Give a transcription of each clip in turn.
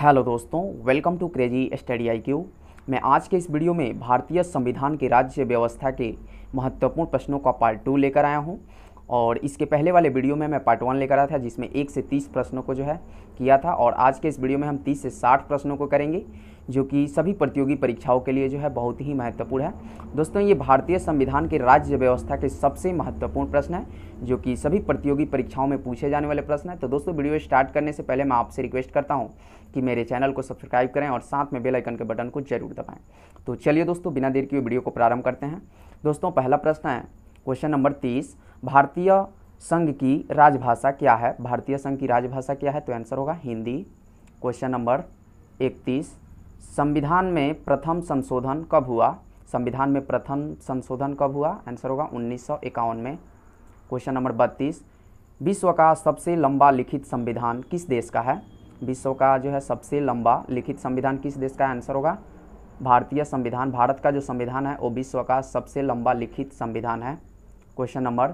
hello दोस्तों welcome to crazy study IQ क्यू मैं आज के इस वीडियो में भारतीय संविधान के राज्य व्यवस्था के महत्वपूर्ण प्रश्नों का पार्ट टू लेकर आया हूँ और इसके पहले वाले वीडियो में मैं पार्ट वन लेकर आ था जिसमें एक से तीस प्रश्नों को जो है किया था और आज के इस वीडियो में हम तीस से साठ प्रश्नों को करेंगे जो कि सभी प्रतियोगी परीक्षाओं के लिए जो है बहुत ही महत्वपूर्ण है दोस्तों ये भारतीय संविधान के राज्य व्यवस्था के सबसे महत्वपूर्ण प्रश्न है जो कि सभी प्रतियोगी परीक्षाओं में पूछे जाने वाले प्रश्न है तो दोस्तों वीडियो स्टार्ट करने से पहले मैं आपसे रिक्वेस्ट करता हूँ कि मेरे चैनल को सब्सक्राइब करें और साथ में बेलाइकन के बटन को जरूर दबाएँ तो चलिए दोस्तों बिना देर के वीडियो को प्रारंभ करते हैं दोस्तों पहला प्रश्न है क्वेश्चन नंबर तीस भारतीय संघ की राजभाषा क्या है भारतीय संघ की राजभाषा क्या है तो आंसर होगा हिंदी क्वेश्चन नंबर इकतीस संविधान में प्रथम संशोधन कब हुआ संविधान में प्रथम संशोधन कब हुआ आंसर होगा उन्नीस में क्वेश्चन नंबर बत्तीस विश्व का सबसे लंबा लिखित संविधान किस देश का है विश्व का जो है सबसे लंबा लिखित संविधान किस देश का आंसर होगा भारतीय संविधान भारत का जो संविधान है वो विश्व का सबसे लंबा लिखित संविधान है क्वेश्चन नंबर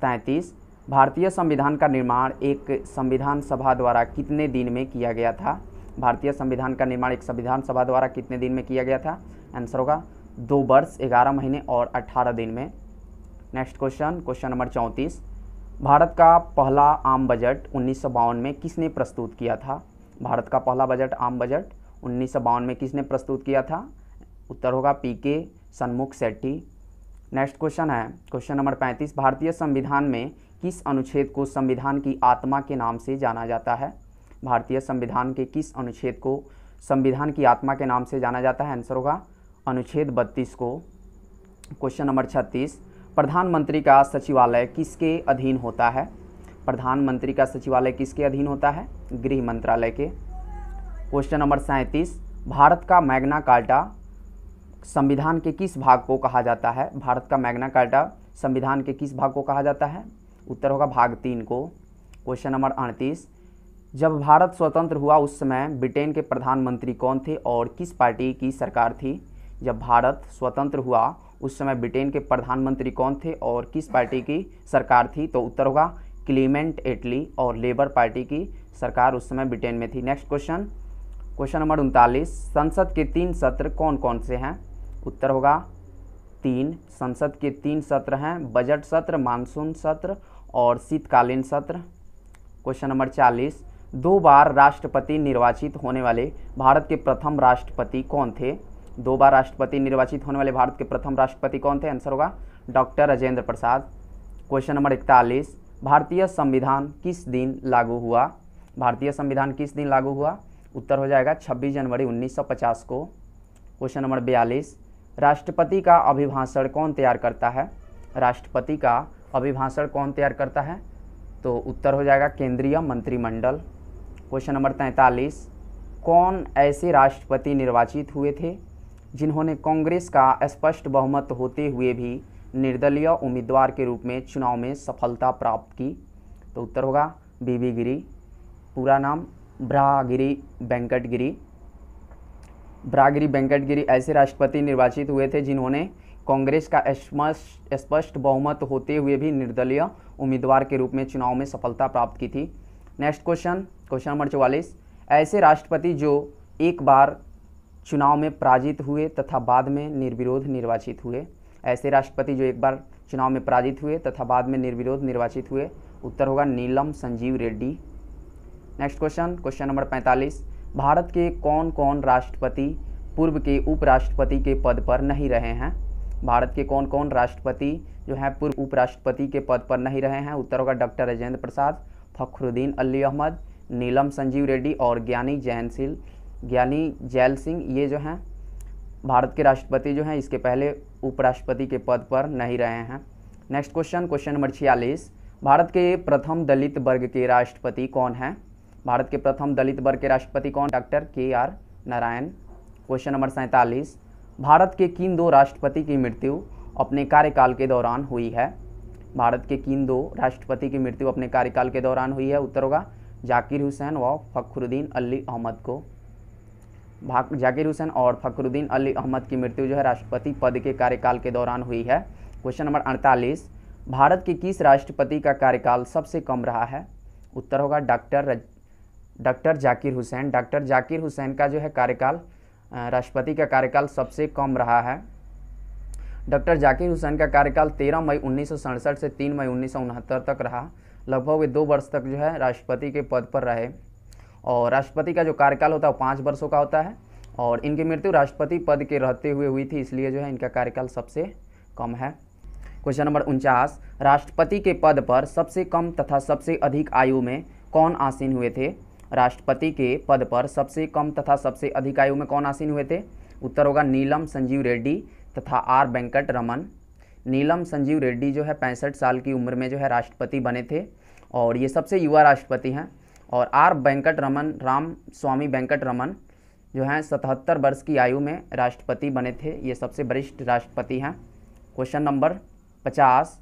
तैंतीस भारतीय संविधान का निर्माण एक संविधान सभा द्वारा कितने दिन में किया गया था भारतीय संविधान का निर्माण एक संविधान सभा द्वारा कितने दिन में किया गया था आंसर होगा दो वर्ष ग्यारह महीने और अट्ठारह दिन में नेक्स्ट क्वेश्चन क्वेश्चन नंबर चौंतीस भारत का पहला आम बजट उन्नीस में किसने प्रस्तुत किया था भारत का पहला बजट आम बजट उन्नीस में किसने प्रस्तुत किया था उत्तर होगा P K Shanmukh Chetty next question है क्वेश्चन नंबर पैंतीस भारतीय संविधान में किस अनुच्छेद को संविधान की आत्मा के नाम से जाना जाता है भारतीय संविधान के किस अनुच्छेद को संविधान की आत्मा के नाम से जाना जाता है आंसर होगा अनुच्छेद बत्तीस को क्वेश्चन नंबर छत्तीस प्रधानमंत्री का सचिवालय किसके अधीन होता है प्रधानमंत्री का सचिवालय किसके अधीन होता है गृह मंत्रालय के क्वेश्चन नंबर सैंतीस भारत का मैग्ना कार्टा संविधान के किस भाग को कहा जाता है भारत का मैग्ना कार्टा संविधान के किस भाग को कहा जाता है उत्तर होगा भाग तीन को क्वेश्चन नंबर अड़तीस जब भारत स्वतंत्र हुआ उस समय ब्रिटेन के प्रधानमंत्री कौन थे और किस पार्टी की सरकार थी जब भारत स्वतंत्र हुआ उस समय ब्रिटेन के प्रधानमंत्री कौन थे और किस पार्टी की सरकार थी तो उत्तर होगा क्लीमेंट एटली और लेबर पार्टी की सरकार उस समय ब्रिटेन में थी नेक्स्ट क्वेश्चन क्वेश्चन नंबर उनतालीस संसद के तीन सत्र कौन कौन से हैं उत्तर होगा तीन संसद के तीन सत्र हैं बजट सत्र मानसून सत्र और शीतकालीन सत्र क्वेश्चन नंबर चालीस दो बार राष्ट्रपति निर्वाचित होने वाले भारत के प्रथम राष्ट्रपति कौन थे दो बार राष्ट्रपति निर्वाचित होने वाले भारत के प्रथम राष्ट्रपति कौन थे आंसर होगा doctor Rajendra Prasad question number इकतालीस भारतीय संविधान किस दिन लागू हुआ भारतीय संविधान किस दिन लागू हुआ उत्तर हो जाएगा 26 जनवरी 1950 को क्वेश्चन नंबर बयालीस राष्ट्रपति का अभिभाषण कौन तैयार करता है राष्ट्रपति का अभिभाषण कौन तैयार करता है तो उत्तर हो जाएगा केंद्रीय मंत्रिमंडल क्वेश्चन नंबर तैंतालीस कौन ऐसे राष्ट्रपति निर्वाचित हुए थे जिन्होंने कांग्रेस का स्पष्ट बहुमत होते हुए भी निर्दलीय उम्मीदवार के रूप में चुनाव में सफलता प्राप्त की तो उत्तर होगा बीबी गिरी पूरा नाम ब्रागिरी वेंकट गिरी भ्रागिरी वेंकटगिरी ऐसे राष्ट्रपति निर्वाचित हुए थे जिन्होंने कांग्रेस का स्पष्ट बहुमत होते हुए भी निर्दलीय उम्मीदवार के रूप में चुनाव में सफलता प्राप्त की थी नेक्स्ट क्वेश्चन क्वेश्चन नंबर चौवालीस ऐसे राष्ट्रपति जो एक बार चुनाव में पराजित हुए तथा बाद में निर्विरोध निर्वाचित हुए ऐसे राष्ट्रपति जो एक बार चुनाव में पराजित हुए तथा बाद में निर्विरोध निर्वाचित हुए उत्तर होगा Neelam Sanjiva Reddy next question question number पैंतालीस भारत के कौन कौन राष्ट्रपति पूर्व के उपराष्ट्रपति के पद पर नहीं रहे हैं भारत के कौन कौन राष्ट्रपति जो हैं पूर्व उपराष्ट्रपति के पद पर नहीं रहे हैं उत्तर होगा डॉक्टर राजेंद्र प्रसाद फखरुद्दीन अली अहमद नीलम संजीव रेड्डी और ज्ञानी जैन सिंह ज्ञानी जैल सिंह ये जो हैं भारत के राष्ट्रपति जो हैं इसके पहले उपराष्ट्रपति के पद पर नहीं रहे हैं नेक्स्ट क्वेश्चन क्वेश्चन नंबर छियालीस भारत के प्रथम दलित वर्ग के राष्ट्रपति कौन हैं भारत के प्रथम दलित वर्ग के राष्ट्रपति कौन डॉक्टर के आर नारायण क्वेश्चन नंबर सैंतालीस भारत के किन दो राष्ट्रपति की मृत्यु अपने कार्यकाल के दौरान हुई है भारत के किन दो राष्ट्रपति की मृत्यु अपने कार्यकाल के दौरान हुई है उत्तर होगा जाकिर हुसैन व फखरुद्दीन अली अहमद को जाकिर हुसैन और फखरुद्दीन अली अहमद की मृत्यु जो है राष्ट्रपति पद के कार्यकाल के दौरान हुई है क्वेश्चन नंबर अड़तालीस भारत के किस राष्ट्रपति का कार्यकाल सबसे कम रहा है उत्तर होगा doctor doctor Zakir Hussain doctor Zakir Hussain का जो है कार्यकाल राष्ट्रपति का कार्यकाल सबसे कम रहा है डॉक्टर जाकिर हुसैन का कार्यकाल 13 मई उन्नीस से 3 मई उन्नीस तक रहा लगभग वे दो वर्ष तक जो है राष्ट्रपति के पद पर रहे और राष्ट्रपति का जो कार्यकाल होता है वो पाँच वर्षों का होता है और इनकी मृत्यु राष्ट्रपति पद के रहते हुए हुई थी इसलिए जो है इनका कार्यकाल सबसे कम है क्वेश्चन नंबर उनचास राष्ट्रपति के पद पर सबसे कम तथा सबसे अधिक आयु में कौन आसीन हुए थे राष्ट्रपति के पद पर सबसे कम तथा सबसे अधिक आयु में कौन आसीन हुए थे उत्तर होगा नीलम संजीव रेड्डी तथा आर वेंकट रमन नीलम संजीव रेड्डी जो है पैंसठ साल की उम्र में जो है राष्ट्रपति बने थे और ये सबसे युवा राष्ट्रपति हैं और R Venkataraman Ramaswamy Venkataraman जो हैं सतहत्तर वर्ष की आयु में राष्ट्रपति बने थे ये सबसे वरिष्ठ राष्ट्रपति हैं क्वेश्चन नंबर पचास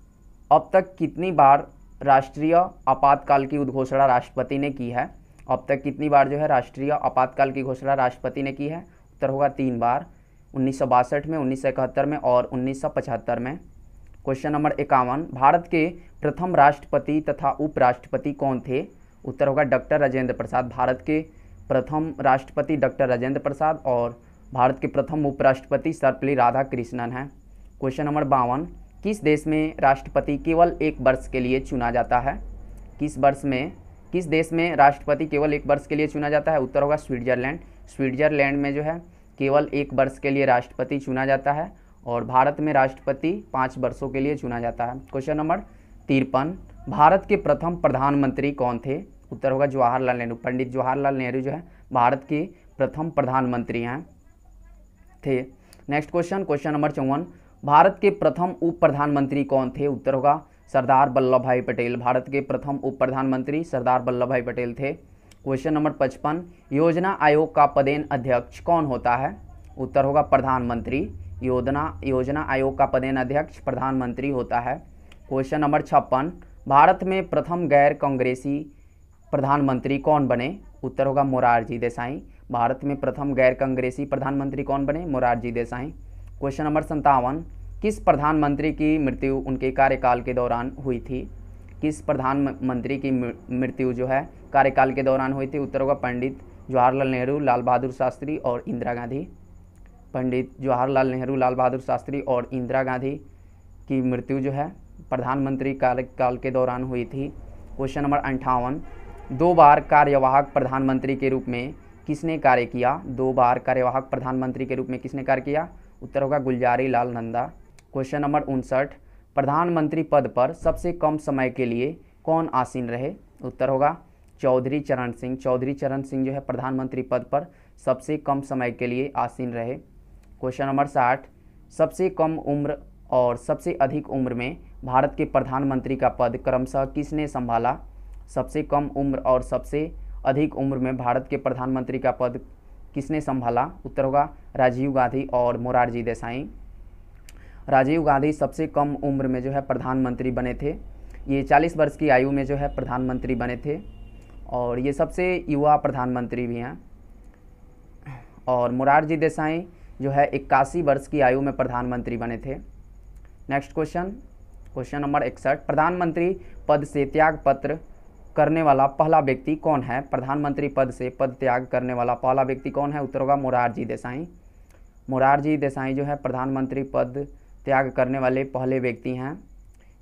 अब तक कितनी बार राष्ट्रीय आपातकाल की उद्घोषणा राष्ट्रपति ने की है अब तक कितनी बार जो है राष्ट्रीय आपातकाल की घोषणा राष्ट्रपति ने की है उत्तर होगा तीन बार उन्नीस में उन्नीस में और उन्नीस में क्वेश्चन नंबर इक्यावन भारत के प्रथम राष्ट्रपति तथा उपराष्ट्रपति कौन थे उत्तर होगा डॉक्टर राजेंद्र प्रसाद भारत के प्रथम राष्ट्रपति डॉक्टर राजेंद्र प्रसाद और भारत के प्रथम उपराष्ट्रपति सर्वपल्ली राधाकृष्णन हैं क्वेश्चन नंबर बावन किस देश में राष्ट्रपति केवल एक वर्ष के लिए चुना जाता है किस वर्ष में किस देश में राष्ट्रपति केवल एक वर्ष के लिए चुना जाता है उत्तर होगा स्विट्जरलैंड स्विट्जरलैंड में जो है केवल एक वर्ष के लिए राष्ट्रपति चुना जाता है और भारत में राष्ट्रपति पाँच वर्षों के लिए चुना जाता है क्वेश्चन नंबर तिरपन भारत के प्रथम प्रधानमंत्री कौन थे उत्तर होगा जवाहरलाल नेहरू पंडित जवाहरलाल नेहरू जो है भारत के प्रथम प्रधानमंत्री हैं थे नेक्स्ट क्वेश्चन क्वेश्चन नंबर चौवन भारत के प्रथम उप प्रधानमंत्री कौन थे उत्तर होगा सरदार वल्लभ भाई पटेल भारत के प्रथम उप प्रधानमंत्री सरदार वल्लभ भाई पटेल थे क्वेश्चन नंबर पचपन योजना आयोग का पदेन अध्यक्ष कौन होता है उत्तर होगा प्रधानमंत्री योजना योजना आयोग का पदेन अध्यक्ष प्रधानमंत्री होता है क्वेश्चन नंबर छप्पन भारत में प्रथम गैर कांग्रेसी प्रधानमंत्री कौन बने उत्तर होगा मोरारजी देसाई भारत में प्रथम गैर कांग्रेसी प्रधानमंत्री कौन बने मोरारजी देसाई क्वेश्चन नंबर संतावन किस प्रधानमंत्री की मृत्यु उनके कार्यकाल के दौरान हुई थी किस प्रधानमंत्री की मृत्यु जो है कार्यकाल के दौरान हुई थी उत्तर होगा पंडित जवाहरलाल नेहरू लाल बहादुर शास्त्री और इंदिरा गांधी पंडित जवाहरलाल नेहरू लाल बहादुर शास्त्री और इंदिरा गांधी की मृत्यु जो है प्रधानमंत्री कार्यकाल के दौरान हुई थी क्वेश्चन नंबर अंठावन दो बार कार्यवाहक प्रधानमंत्री के रूप में किसने कार्य किया दो बार कार्यवाहक प्रधानमंत्री के रूप में किसने कार्य किया उत्तर होगा Gulzarilal Nanda question number उनसठ प्रधानमंत्री पद पर सबसे कम समय के लिए कौन आसीन रहे उत्तर होगा चौधरी चरण सिंह चौधरी चरण सिंह जो है प्रधानमंत्री पद पर सबसे कम समय के लिए आसीन रहे क्वेश्चन नंबर साठ सबसे कम उम्र और सबसे अधिक उम्र में भारत के प्रधानमंत्री का पद क्रमशः किसने संभाला सबसे कम उम्र और सबसे अधिक उम्र में भारत के प्रधानमंत्री का पद किसने संभाला उत्तर होगा राजीव गांधी और मोरारजी देसाई राजीव गांधी सबसे कम उम्र में जो है प्रधानमंत्री बने थे ये 40 वर्ष की आयु में जो है प्रधानमंत्री बने थे और ये सबसे युवा प्रधानमंत्री भी हैं और मुरारजी देसाई जो है इक्यासी वर्ष की आयु में प्रधानमंत्री बने थे नेक्स्ट क्वेश्चन क्वेश्चन नंबर इकसठ प्रधानमंत्री पद से त्याग पत्र करने वाला पहला व्यक्ति कौन है प्रधानमंत्री पद से पद त्याग करने वाला पहला व्यक्ति कौन है उत्तर होगा मुरारजी देसाई मुरारजी देसाई जो है प्रधानमंत्री पद त्याग करने वाले पहले व्यक्ति हैं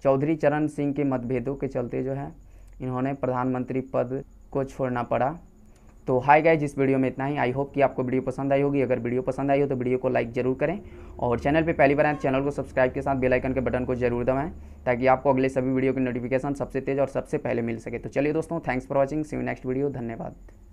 चौधरी चरण सिंह के मतभेदों के चलते जो है इन्होंने प्रधानमंत्री पद को छोड़ना पड़ा तो हाय गाइज इस वीडियो में इतना ही आई होप कि आपको वीडियो पसंद आई होगी अगर वीडियो पसंद आई हो तो वीडियो को लाइक जरूर करें और चैनल पे पहली बार आए चैनल को सब्सक्राइब के साथ बेल आइकन के बटन को जरूर दबाएं ताकि आपको अगले सभी वीडियो की नोटिफिकेशन सबसे तेज़ और सबसे पहले मिल सके तो चलिए दोस्तों thanks for watching see next video धन्यवाद